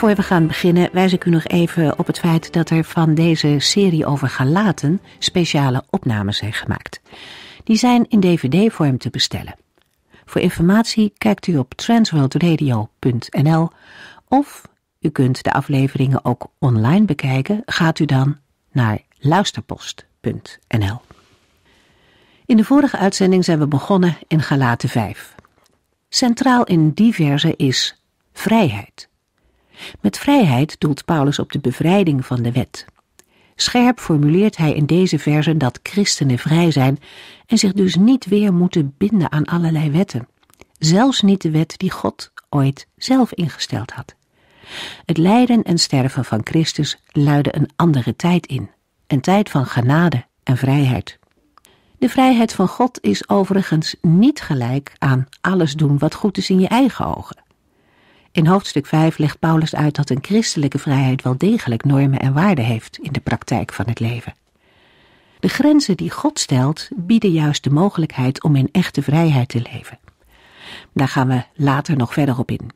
Voor we gaan beginnen wijs ik u nog even op het feit dat er van deze serie over Galaten speciale opnames zijn gemaakt. Die zijn in dvd-vorm te bestellen. Voor informatie kijkt u op transworldradio.nl of u kunt de afleveringen ook online bekijken. Gaat u dan naar luisterpost.nl. In de vorige uitzending zijn we begonnen in Galaten 5. Centraal in die verse is vrijheid. Met vrijheid doelt Paulus op de bevrijding van de wet. Scherp formuleert hij in deze verzen dat christenen vrij zijn en zich dus niet weer moeten binden aan allerlei wetten, zelfs niet de wet die God ooit zelf ingesteld had. Het lijden en sterven van Christus luidde een andere tijd in, een tijd van genade en vrijheid. De vrijheid van God is overigens niet gelijk aan alles doen wat goed is in je eigen ogen. In hoofdstuk 5 legt Paulus uit dat een christelijke vrijheid wel degelijk normen en waarden heeft in de praktijk van het leven. De grenzen die God stelt bieden juist de mogelijkheid om in echte vrijheid te leven. Daar gaan we later nog verder op in.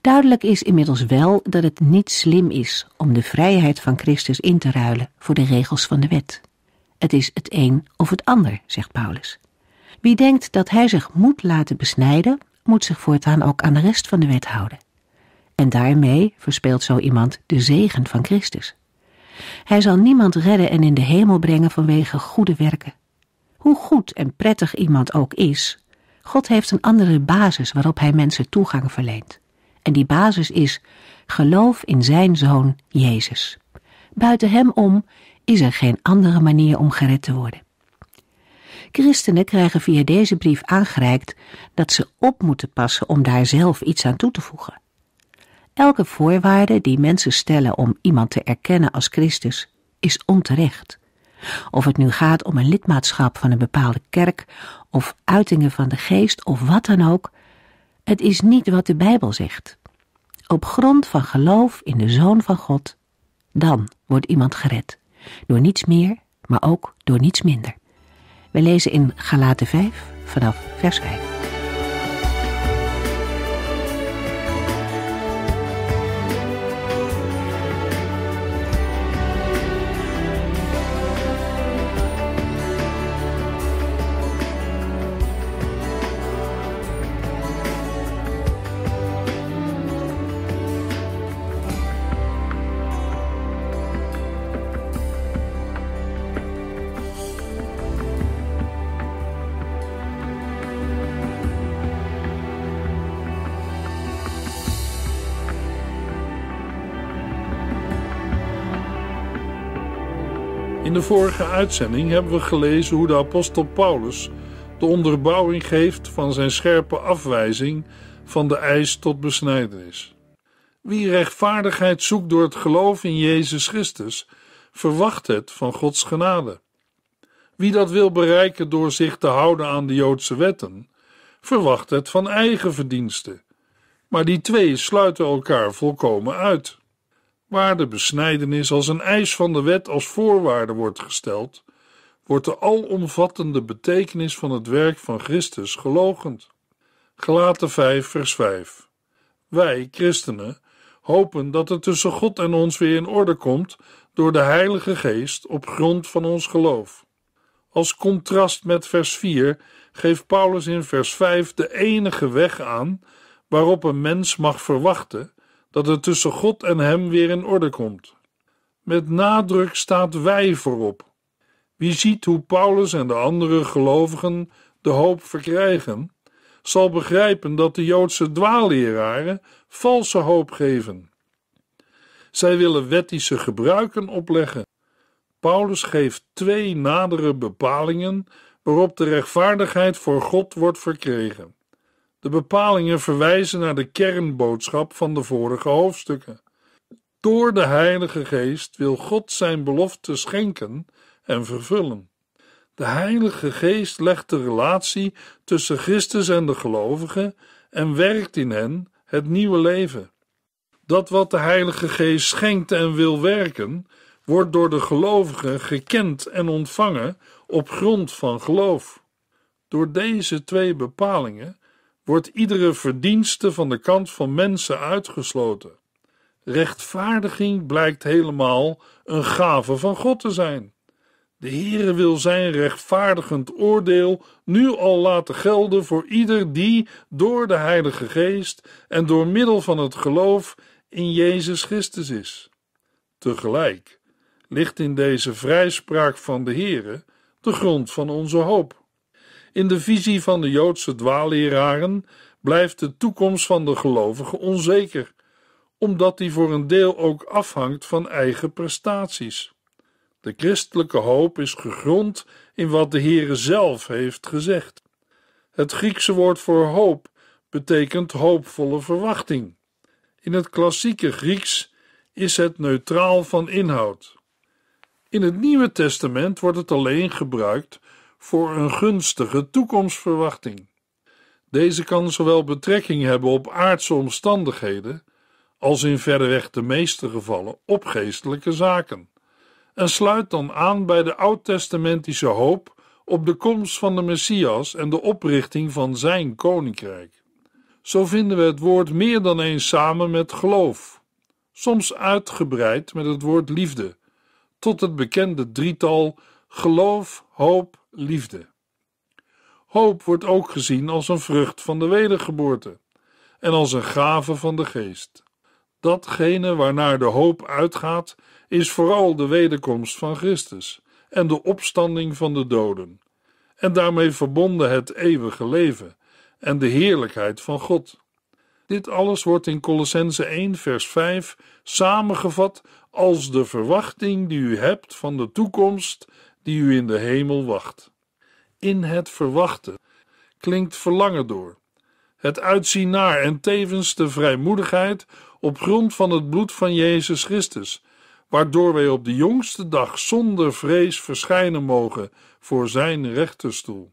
Duidelijk is inmiddels wel dat het niet slim is om de vrijheid van Christus in te ruilen voor de regels van de wet. Het is het een of het ander, zegt Paulus. Wie denkt dat hij zich moet laten besnijden moet zich voortaan ook aan de rest van de wet houden. En daarmee verspeelt zo iemand de zegen van Christus. Hij zal niemand redden en in de hemel brengen vanwege goede werken. Hoe goed en prettig iemand ook is, God heeft een andere basis waarop hij mensen toegang verleent. En die basis is geloof in zijn zoon Jezus. Buiten hem om is er geen andere manier om gered te worden. Christenen krijgen via deze brief aangereikt dat ze op moeten passen om daar zelf iets aan toe te voegen. Elke voorwaarde die mensen stellen om iemand te erkennen als Christus is onterecht. Of het nu gaat om een lidmaatschap van een bepaalde kerk of uitingen van de geest of wat dan ook, het is niet wat de Bijbel zegt. Op grond van geloof in de Zoon van God, dan wordt iemand gered. Door niets meer, maar ook door niets minder. We lezen in Galaten 5 vanaf vers 5. In de vorige uitzending hebben we gelezen hoe de apostel Paulus de onderbouwing geeft van zijn scherpe afwijzing van de eis tot besnijdenis. Wie rechtvaardigheid zoekt door het geloof in Jezus Christus, verwacht het van Gods genade. Wie dat wil bereiken door zich te houden aan de Joodse wetten, verwacht het van eigen verdiensten. Maar die twee sluiten elkaar volkomen uit. Waar de besnijdenis als een eis van de wet als voorwaarde wordt gesteld, wordt de alomvattende betekenis van het werk van Christus gelogend. Gelaten 5, vers 5. Wij, christenen, hopen dat het tussen God en ons weer in orde komt door de Heilige Geest op grond van ons geloof. Als contrast met vers 4 geeft Paulus in vers 5 de enige weg aan waarop een mens mag verwachten dat het tussen God en hem weer in orde komt. Met nadruk staat wij voorop. Wie ziet hoe Paulus en de andere gelovigen de hoop verkrijgen, zal begrijpen dat de Joodse dwaalleraren valse hoop geven. Zij willen wettische gebruiken opleggen. Paulus geeft twee nadere bepalingen waarop de rechtvaardigheid voor God wordt verkregen. De bepalingen verwijzen naar de kernboodschap van de vorige hoofdstukken. Door de Heilige Geest wil God zijn belofte schenken en vervullen. De Heilige Geest legt de relatie tussen Christus en de gelovigen en werkt in hen het nieuwe leven. Dat wat de Heilige Geest schenkt en wil werken, wordt door de gelovigen gekend en ontvangen op grond van geloof. Door deze twee bepalingen wordt iedere verdienste van de kant van mensen uitgesloten. Rechtvaardiging blijkt helemaal een gave van God te zijn. De Heere wil zijn rechtvaardigend oordeel nu al laten gelden voor ieder die door de Heilige Geest en door middel van het geloof in Jezus Christus is. Tegelijk ligt in deze vrijspraak van de Heere de grond van onze hoop. In de visie van de Joodse dwaalleraren blijft de toekomst van de gelovigen onzeker, omdat die voor een deel ook afhangt van eigen prestaties. De christelijke hoop is gegrond in wat de Heere zelf heeft gezegd. Het Griekse woord voor hoop betekent hoopvolle verwachting. In het klassieke Grieks is het neutraal van inhoud. In het Nieuwe Testament wordt het alleen gebruikt voor een gunstige toekomstverwachting. Deze kan zowel betrekking hebben op aardse omstandigheden als in weg de meeste gevallen op geestelijke zaken en sluit dan aan bij de oud-testamentische hoop op de komst van de Messias en de oprichting van zijn koninkrijk. Zo vinden we het woord meer dan eens samen met geloof, soms uitgebreid met het woord liefde, tot het bekende drietal geloof, hoop liefde. Hoop wordt ook gezien als een vrucht van de wedergeboorte en als een gave van de geest. Datgene waarnaar de hoop uitgaat, is vooral de wederkomst van Christus en de opstanding van de doden, en daarmee verbonden het eeuwige leven en de heerlijkheid van God. Dit alles wordt in Colossense 1, vers 5 samengevat als de verwachting die u hebt van de toekomst die u in de hemel wacht. In het verwachten klinkt verlangen door, het uitzien naar en tevens de vrijmoedigheid op grond van het bloed van Jezus Christus, waardoor wij op de jongste dag zonder vrees verschijnen mogen voor Zijn rechterstoel.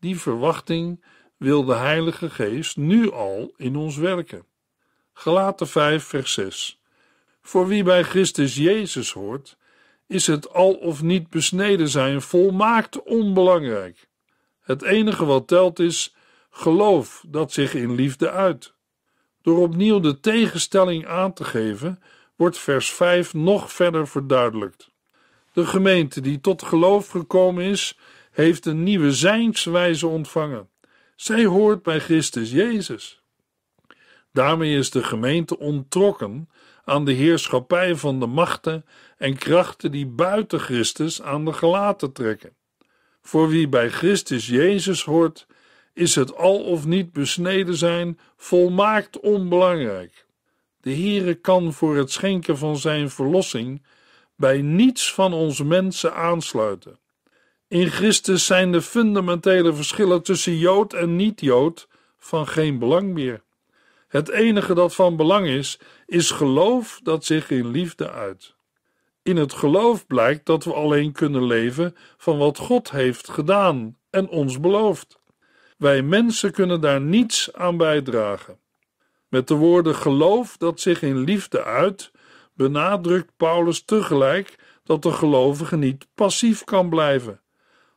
Die verwachting wil de Heilige Geest nu al in ons werken. Gelaten 5, vers 6. Voor wie bij Christus Jezus hoort, is het al of niet besneden zijn volmaakt onbelangrijk. Het enige wat telt is geloof dat zich in liefde uit. Door opnieuw de tegenstelling aan te geven, wordt vers 5 nog verder verduidelijkt. De gemeente die tot geloof gekomen is, heeft een nieuwe zijnswijze ontvangen. Zij hoort bij Christus Jezus. Daarmee is de gemeente ontrokken aan de heerschappij van de machten en krachten die buiten Christus aan de gelaten trekken. Voor wie bij Christus Jezus hoort, is het al of niet besneden zijn volmaakt onbelangrijk. De Heere kan voor het schenken van zijn verlossing bij niets van ons mensen aansluiten. In Christus zijn de fundamentele verschillen tussen Jood en niet-Jood van geen belang meer. Het enige dat van belang is, is geloof dat zich in liefde uit. In het geloof blijkt dat we alleen kunnen leven van wat God heeft gedaan en ons beloofd. Wij mensen kunnen daar niets aan bijdragen. Met de woorden geloof dat zich in liefde uit, benadrukt Paulus tegelijk dat de gelovige niet passief kan blijven.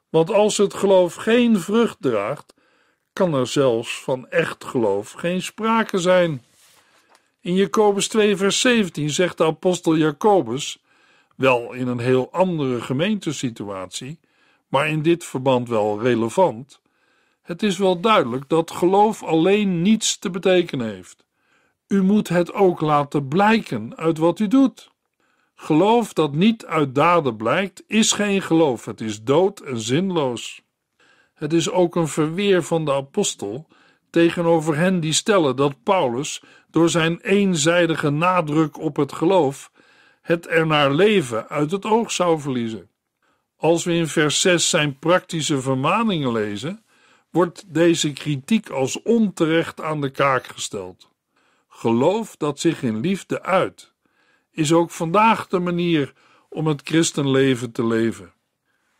Want als het geloof geen vrucht draagt, kan er zelfs van echt geloof geen sprake zijn. In Jacobus 2, vers 17 zegt de apostel Jacobus, wel in een heel andere gemeentesituatie, maar in dit verband wel relevant. Het is wel duidelijk dat geloof alleen niets te betekenen heeft. U moet het ook laten blijken uit wat u doet. Geloof dat niet uit daden blijkt, is geen geloof, het is dood en zinloos. Het is ook een verweer van de apostel tegenover hen die stellen dat Paulus door zijn eenzijdige nadruk op het geloof het er naar leven uit het oog zou verliezen. Als we in vers 6 zijn praktische vermaningen lezen, wordt deze kritiek als onterecht aan de kaak gesteld. Geloof dat zich in liefde uit is ook vandaag de manier om het christenleven te leven.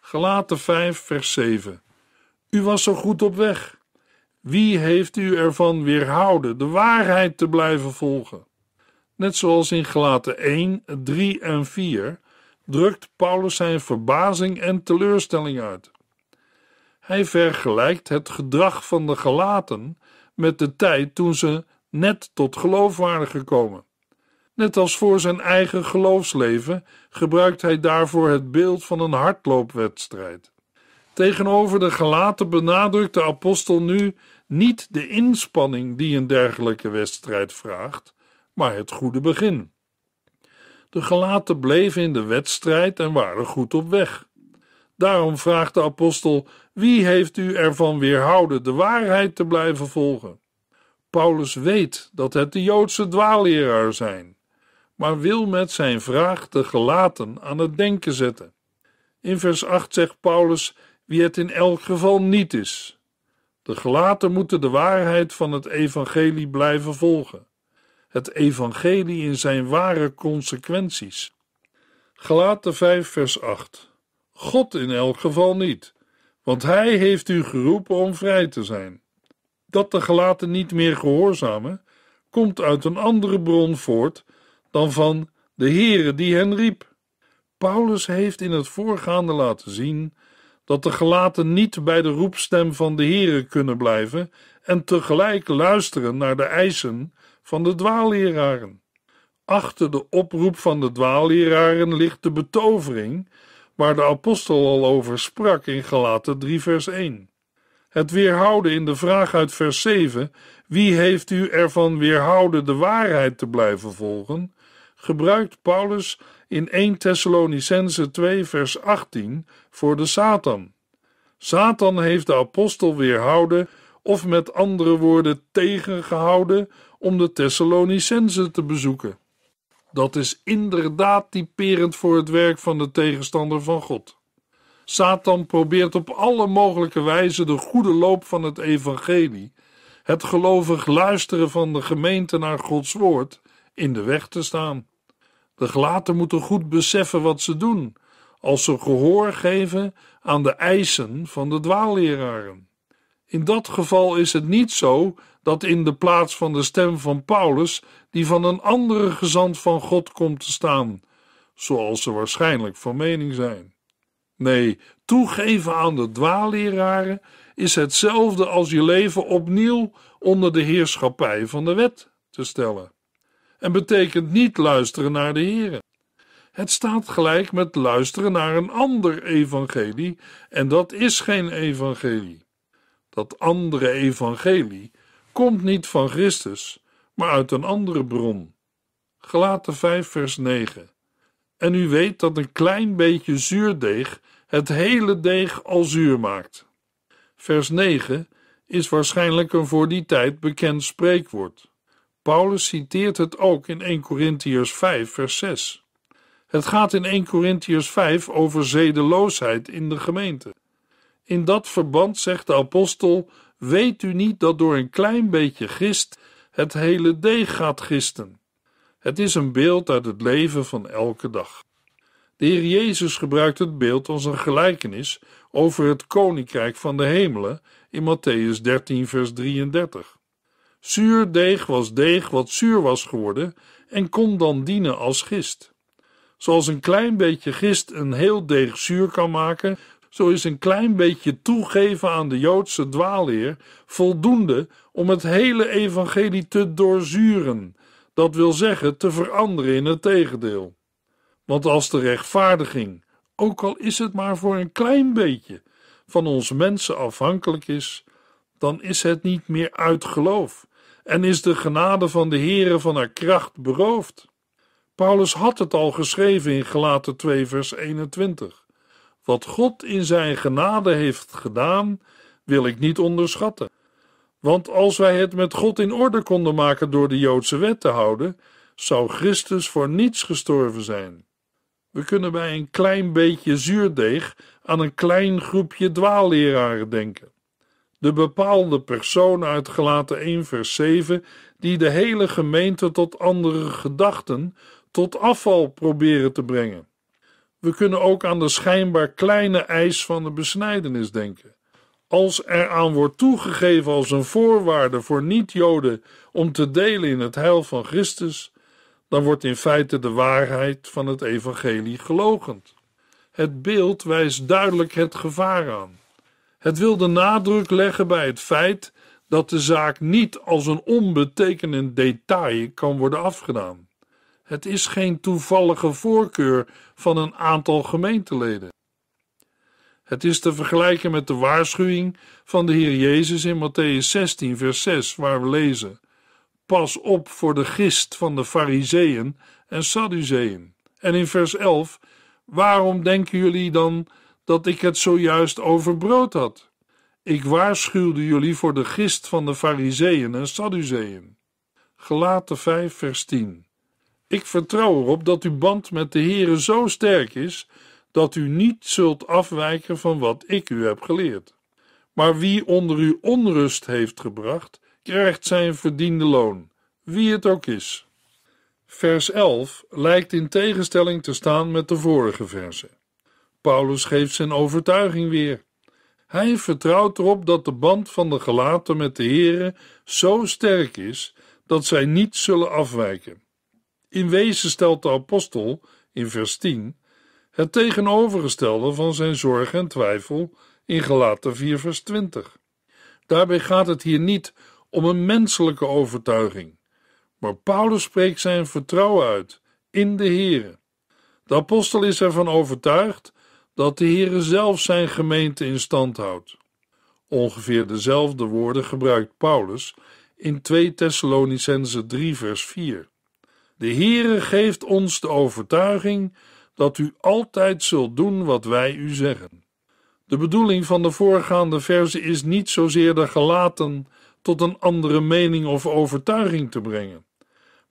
Gelaten 5, vers 7. U was zo goed op weg. Wie heeft u ervan weerhouden de waarheid te blijven volgen? Net zoals in Gelaten 1, 3 en 4 drukt Paulus zijn verbazing en teleurstelling uit. Hij vergelijkt het gedrag van de Gelaten met de tijd toen ze net tot geloof waren gekomen. Net als voor zijn eigen geloofsleven gebruikt hij daarvoor het beeld van een hardloopwedstrijd. Tegenover de gelaten benadrukt de apostel nu niet de inspanning die een dergelijke wedstrijd vraagt, maar het goede begin. De gelaten bleven in de wedstrijd en waren goed op weg. Daarom vraagt de apostel: Wie heeft u ervan weerhouden de waarheid te blijven volgen? Paulus weet dat het de Joodse dwaalleraar zijn, maar wil met zijn vraag de gelaten aan het denken zetten. In vers 8 zegt Paulus: Wie het in elk geval niet is, de gelaten moeten de waarheid van het evangelie blijven volgen. Het evangelie in zijn ware consequenties. Gelaten 5 vers 8 God in elk geval niet, want hij heeft u geroepen om vrij te zijn. Dat de gelaten niet meer gehoorzamen, komt uit een andere bron voort dan van de Heere die hen riep. Paulus heeft in het voorgaande laten zien dat de gelaten niet bij de roepstem van de Here kunnen blijven en tegelijk luisteren naar de eisen van de dwaalleraren. Achter de oproep van de dwaalleraren ligt de betovering, waar de apostel al over sprak in gelaten 3 vers 1. Het weerhouden in de vraag uit vers 7, wie heeft u ervan weerhouden de waarheid te blijven volgen, gebruikt Paulus in 1 Thessalonicense 2, vers 18 voor de Satan. Satan heeft de apostel weerhouden, of met andere woorden tegengehouden, om de Thessalonicense te bezoeken. Dat is inderdaad typerend voor het werk van de tegenstander van God. Satan probeert op alle mogelijke wijze de goede loop van het evangelie, het gelovig luisteren van de gemeente naar Gods woord, in de weg te staan. De gelaten moeten goed beseffen wat ze doen als ze gehoor geven aan de eisen van de dwaalleraren. In dat geval is het niet zo dat in de plaats van de stem van Paulus die van een andere gezant van God komt te staan, zoals ze waarschijnlijk van mening zijn. Nee, toegeven aan de dwaalleraren is hetzelfde als je leven opnieuw onder de heerschappij van de wet te stellen en betekent niet luisteren naar de Here. Het staat gelijk met luisteren naar een ander evangelie en dat is geen evangelie. Dat andere evangelie komt niet van Christus, maar uit een andere bron. Gelaten 5 vers 9. En u weet dat een klein beetje zuurdeeg het hele deeg al zuur maakt. Vers 9 is waarschijnlijk een voor die tijd bekend spreekwoord. Paulus citeert het ook in 1 Corinthiërs 5, vers 6. Het gaat in 1 Corinthiërs 5 over zedeloosheid in de gemeente. In dat verband zegt de apostel: Weet u niet dat door een klein beetje gist het hele deeg gaat gisten? Het is een beeld uit het leven van elke dag. De Heer Jezus gebruikt het beeld als een gelijkenis over het koninkrijk van de hemelen in Matthäus 13, vers 33. Zuur deeg was deeg wat zuur was geworden en kon dan dienen als gist. Zoals een klein beetje gist een heel deeg zuur kan maken, zo is een klein beetje toegeven aan de Joodse dwaalleer voldoende om het hele evangelie te doorzuren, dat wil zeggen te veranderen in het tegendeel. Want als de rechtvaardiging, ook al is het maar voor een klein beetje, van ons mensen afhankelijk is, dan is het niet meer uit geloof, en is de genade van de Heere van haar kracht beroofd. Paulus had het al geschreven in Gelaten 2 vers 21. Wat God in zijn genade heeft gedaan, wil ik niet onderschatten. Want als wij het met God in orde konden maken door de Joodse wet te houden, zou Christus voor niets gestorven zijn. We kunnen bij een klein beetje zuurdeeg aan een klein groepje dwaalleraren denken de bepaalde persoon uit gelaten 1 vers 7 die de hele gemeente tot andere gedachten, tot afval proberen te brengen. We kunnen ook aan de schijnbaar kleine eis van de besnijdenis denken. Als er aan wordt toegegeven als een voorwaarde voor niet-Joden om te delen in het heil van Christus, dan wordt in feite de waarheid van het evangelie gelogen. Het beeld wijst duidelijk het gevaar aan. Het wil de nadruk leggen bij het feit dat de zaak niet als een onbetekenend detail kan worden afgedaan. Het is geen toevallige voorkeur van een aantal gemeenteleden. Het is te vergelijken met de waarschuwing van de Heer Jezus in Matthäus 16, vers 6, waar we lezen: Pas op voor de gist van de Fariseeën en Sadduceeën. En in vers 11: Waarom denken jullie dan dat ik het zojuist over brood had. Ik waarschuwde jullie voor de gist van de Fariseeën en Sadduceeën. Gelaten 5, vers 10. Ik vertrouw erop dat uw band met de Heere zo sterk is dat u niet zult afwijken van wat ik u heb geleerd. Maar wie onder u onrust heeft gebracht, krijgt zijn verdiende loon, wie het ook is. Vers 11 lijkt in tegenstelling te staan met de vorige verse. Paulus geeft zijn overtuiging weer. Hij vertrouwt erop dat de band van de gelaten met de Here zo sterk is dat zij niet zullen afwijken. In wezen stelt de apostel in vers 10 het tegenovergestelde van zijn zorg en twijfel in gelaten 4 vers 20. Daarbij gaat het hier niet om een menselijke overtuiging, maar Paulus spreekt zijn vertrouwen uit in de Here. De apostel is ervan overtuigd dat de Heere zelf zijn gemeente in stand houdt. Ongeveer dezelfde woorden gebruikt Paulus in 2 Thessalonicense 3 vers 4. De Heere geeft ons de overtuiging dat u altijd zult doen wat wij u zeggen. De bedoeling van de voorgaande verse is niet zozeer de gelaten tot een andere mening of overtuiging te brengen.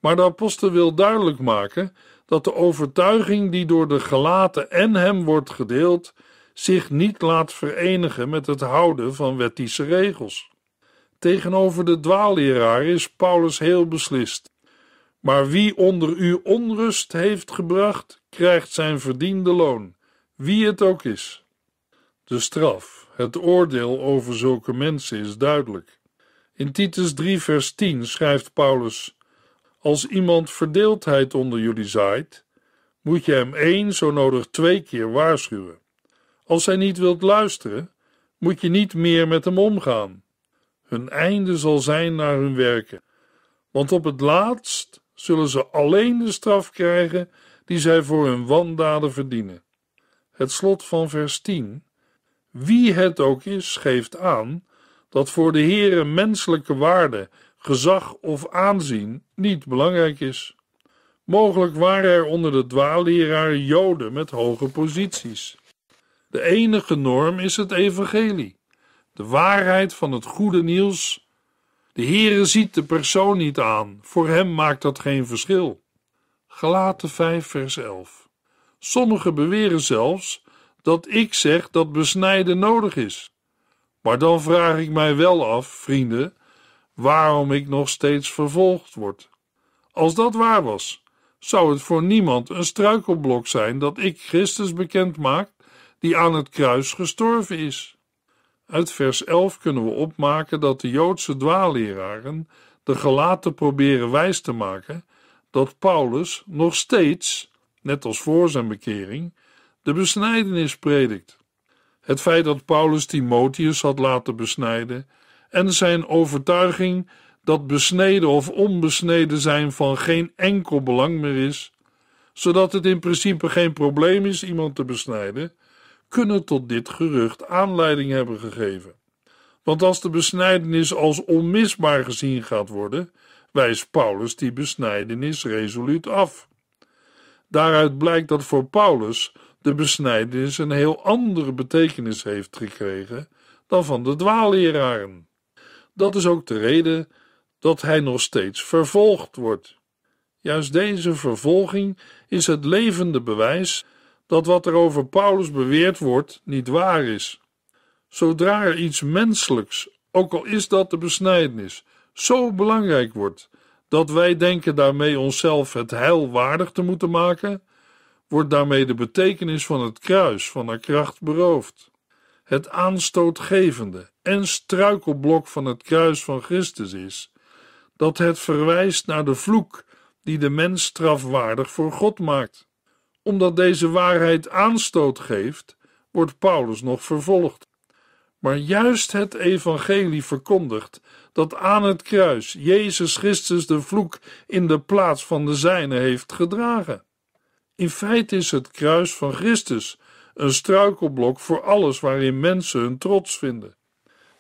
Maar de apostel wil duidelijk maken dat de overtuiging die door de gelaten en hem wordt gedeeld, zich niet laat verenigen met het houden van wettische regels. Tegenover de dwaalleraar is Paulus heel beslist. Maar wie onder u onrust heeft gebracht, krijgt zijn verdiende loon, wie het ook is. De straf, het oordeel over zulke mensen is duidelijk. In Titus 3, vers 10 schrijft Paulus: als iemand verdeeldheid onder jullie zaait, moet je hem één, zo nodig twee keer waarschuwen. Als hij niet wilt luisteren, moet je niet meer met hem omgaan. Hun einde zal zijn naar hun werken, want op het laatst zullen ze alleen de straf krijgen die zij voor hun wandaden verdienen. Het slot van vers 10. Wie het ook is, geeft aan dat voor de Heren menselijke waarde gezag of aanzien niet belangrijk is. Mogelijk waren er onder de dwaalleraren Joden met hoge posities. De enige norm is het evangelie, de waarheid van het goede nieuws. De Heere ziet de persoon niet aan, voor hem maakt dat geen verschil. Gelaten 5 vers 11 Sommigen beweren zelfs dat ik zeg dat besnijden nodig is. Maar dan vraag ik mij wel af, vrienden, waarom ik nog steeds vervolgd word. Als dat waar was, zou het voor niemand een struikelblok zijn dat ik Christus bekend maak die aan het kruis gestorven is. Uit vers 11 kunnen we opmaken dat de Joodse dwaaleraren de gelaten proberen wijs te maken dat Paulus nog steeds, net als voor zijn bekering, de besnijdenis predikt. Het feit dat Paulus Timotheus had laten besnijden en zijn overtuiging dat besneden of onbesneden zijn van geen enkel belang meer is, zodat het in principe geen probleem is iemand te besnijden, kunnen tot dit gerucht aanleiding hebben gegeven. Want als de besnijdenis als onmisbaar gezien gaat worden, wijst Paulus die besnijdenis resoluut af. Daaruit blijkt dat voor Paulus de besnijdenis een heel andere betekenis heeft gekregen dan van de dwaalleraren. Dat is ook de reden dat hij nog steeds vervolgd wordt. Juist deze vervolging is het levende bewijs dat wat er over Paulus beweerd wordt niet waar is. Zodra er iets menselijks, ook al is dat de besnijdenis, zo belangrijk wordt dat wij denken daarmee onszelf het heil waardig te moeten maken, wordt daarmee de betekenis van het kruis van haar kracht beroofd het aanstootgevende en struikelblok van het kruis van Christus is, dat het verwijst naar de vloek die de mens strafwaardig voor God maakt. Omdat deze waarheid aanstoot geeft, wordt Paulus nog vervolgd. Maar juist het evangelie verkondigt dat aan het kruis Jezus Christus de vloek in de plaats van de zijne heeft gedragen. In feite is het kruis van Christus een struikelblok voor alles waarin mensen hun trots vinden.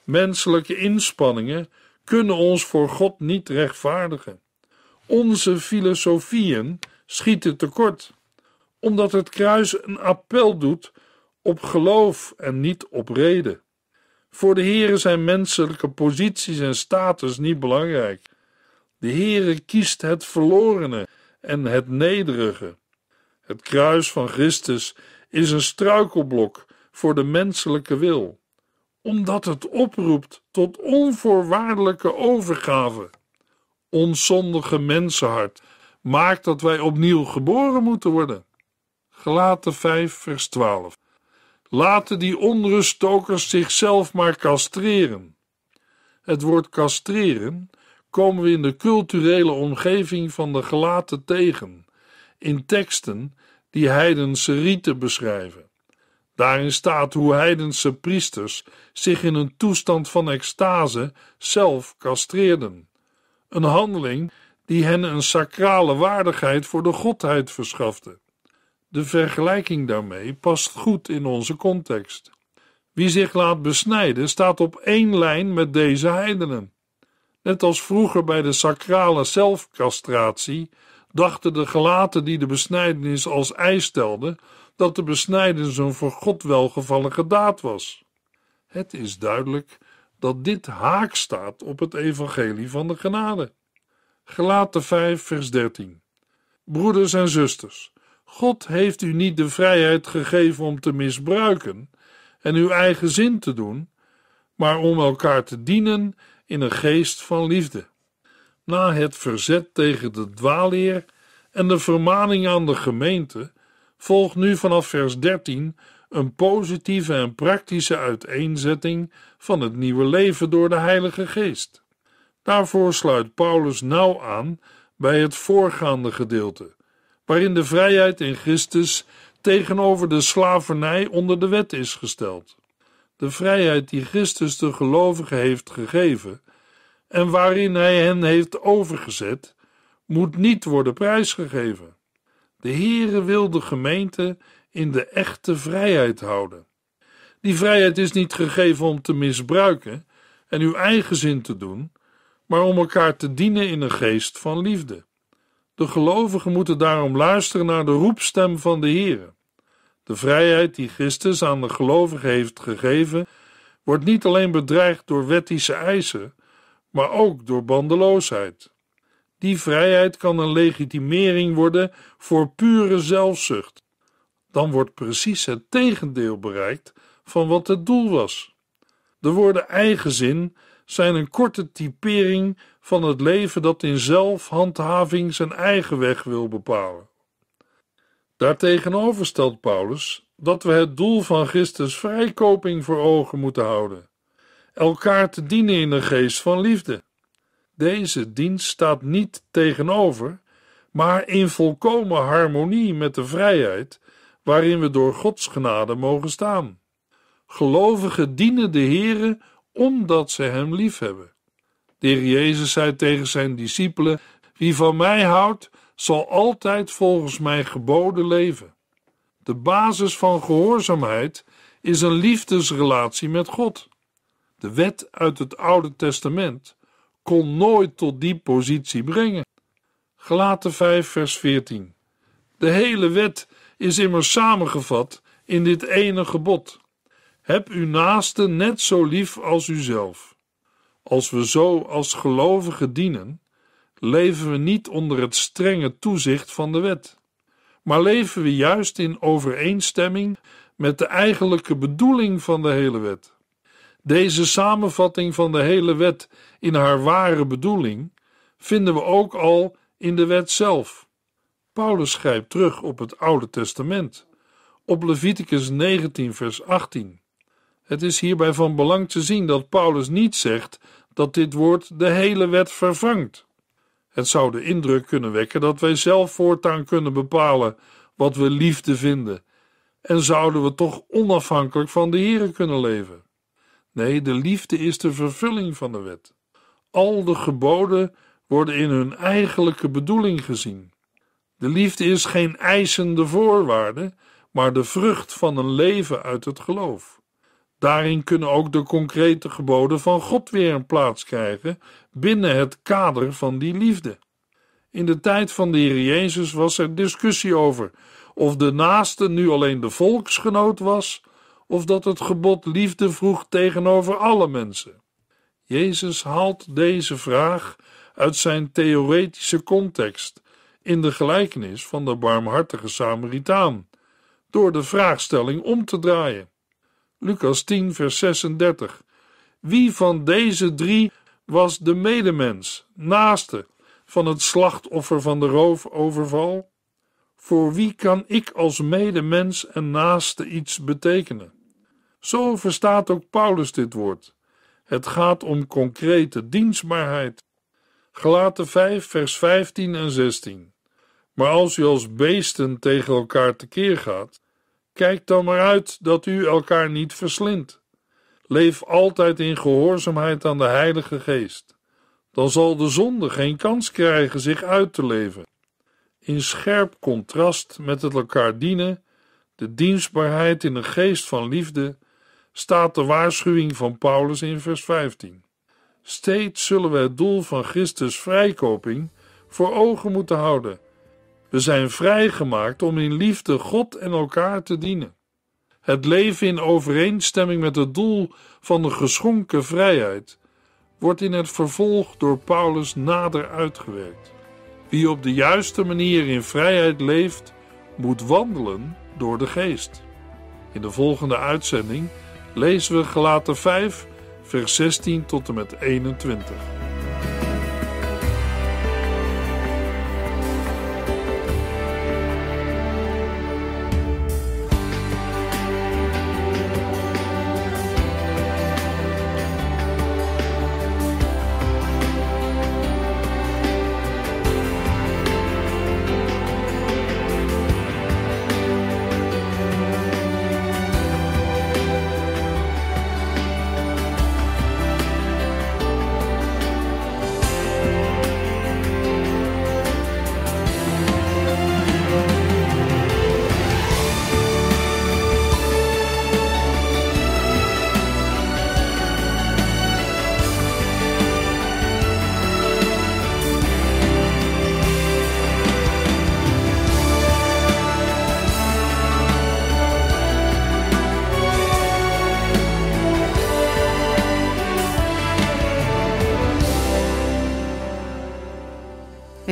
Menselijke inspanningen kunnen ons voor God niet rechtvaardigen. Onze filosofieën schieten tekort, omdat het kruis een appel doet op geloof en niet op reden. Voor de Heere zijn menselijke posities en status niet belangrijk. De Heere kiest het verlorene en het nederige. Het kruis van Christus is een struikelblok voor de menselijke wil, omdat het oproept tot onvoorwaardelijke overgave. Ons zondige mensenhart maakt dat wij opnieuw geboren moeten worden. Gelaten 5, vers 12. Laten die onruststokers zichzelf maar castreren. Het woord castreren komen we in de culturele omgeving van de gelaten tegen, in teksten die heidense rieten beschrijven. Daarin staat hoe heidense priesters zich in een toestand van extase zelf castreerden. Een handeling die hen een sacrale waardigheid voor de godheid verschafte. De vergelijking daarmee past goed in onze context. Wie zich laat besnijden staat op één lijn met deze heidenen. Net als vroeger bij de sacrale zelfcastratie dachten de gelaten die de besnijdenis als eis stelden, dat de besnijdenis een voor God welgevallige daad was. Het is duidelijk dat dit haak staat op het evangelie van de genade. Gelaten 5 vers 13 Broeders en zusters, God heeft u niet de vrijheid gegeven om te misbruiken en uw eigen zin te doen, maar om elkaar te dienen in een geest van liefde na het verzet tegen de dwaalleer en de vermaning aan de gemeente, volgt nu vanaf vers 13 een positieve en praktische uiteenzetting van het nieuwe leven door de Heilige Geest. Daarvoor sluit Paulus nauw aan bij het voorgaande gedeelte, waarin de vrijheid in Christus tegenover de slavernij onder de wet is gesteld. De vrijheid die Christus de gelovigen heeft gegeven, en waarin hij hen heeft overgezet, moet niet worden prijsgegeven. De Heere wil de gemeente in de echte vrijheid houden. Die vrijheid is niet gegeven om te misbruiken en uw eigen zin te doen, maar om elkaar te dienen in een geest van liefde. De gelovigen moeten daarom luisteren naar de roepstem van de Heere. De vrijheid die Christus aan de gelovigen heeft gegeven, wordt niet alleen bedreigd door wettische eisen, maar ook door bandeloosheid. Die vrijheid kan een legitimering worden voor pure zelfzucht. Dan wordt precies het tegendeel bereikt van wat het doel was. De woorden eigenzin zijn een korte typering van het leven dat in zelfhandhaving zijn eigen weg wil bepalen. Daartegenover stelt Paulus dat we het doel van Christus vrijkoping voor ogen moeten houden elkaar te dienen in een geest van liefde. Deze dienst staat niet tegenover, maar in volkomen harmonie met de vrijheid waarin we door Gods genade mogen staan. Gelovigen dienen de Heere omdat ze Hem liefhebben. De Heer Jezus zei tegen zijn discipelen: Wie van mij houdt, zal altijd volgens mijn geboden leven. De basis van gehoorzaamheid is een liefdesrelatie met God de wet uit het Oude Testament, kon nooit tot die positie brengen. Gelaten 5, vers 14. De hele wet is immers samengevat in dit ene gebod: Heb uw naaste net zo lief als uzelf. Als we zo als gelovigen dienen, leven we niet onder het strenge toezicht van de wet, maar leven we juist in overeenstemming met de eigenlijke bedoeling van de hele wet. Deze samenvatting van de hele wet in haar ware bedoeling vinden we ook al in de wet zelf. Paulus schrijft terug op het Oude Testament, op Leviticus 19, vers 18. Het is hierbij van belang te zien dat Paulus niet zegt dat dit woord de hele wet vervangt. Het zou de indruk kunnen wekken dat wij zelf voortaan kunnen bepalen wat we liefde vinden, en zouden we toch onafhankelijk van de Here kunnen leven. Nee, de liefde is de vervulling van de wet. Al de geboden worden in hun eigenlijke bedoeling gezien. De liefde is geen eisende voorwaarde, maar de vrucht van een leven uit het geloof. Daarin kunnen ook de concrete geboden van God weer een plaats krijgen binnen het kader van die liefde. In de tijd van de Heer Jezus was er discussie over of de naaste nu alleen de volksgenoot was of dat het gebod liefde vroeg tegenover alle mensen. Jezus haalt deze vraag uit zijn theoretische context in de gelijkenis van de barmhartige Samaritaan, door de vraagstelling om te draaien. Lucas 10, vers 36. Wie van deze drie was de medemens, naaste, van het slachtoffer van de roofoverval? Voor wie kan ik als medemens en naaste iets betekenen? Zo verstaat ook Paulus dit woord. Het gaat om concrete dienstbaarheid. Gelaten 5, vers 15 en 16. Maar als u als beesten tegen elkaar tekeer gaat, kijk dan maar uit dat u elkaar niet verslindt. Leef altijd in gehoorzaamheid aan de Heilige Geest. Dan zal de zonde geen kans krijgen zich uit te leven. In scherp contrast met het elkaar dienen, de dienstbaarheid in een geest van liefde staat de waarschuwing van Paulus in vers 15. Steeds zullen we het doel van Christus vrijkoping voor ogen moeten houden. We zijn vrijgemaakt om in liefde God en elkaar te dienen. Het leven in overeenstemming met het doel van de geschonken vrijheid wordt in het vervolg door Paulus nader uitgewerkt. Wie op de juiste manier in vrijheid leeft, moet wandelen door de geest. In de volgende uitzending lezen we Gelaten 5, vers 16 tot en met 21.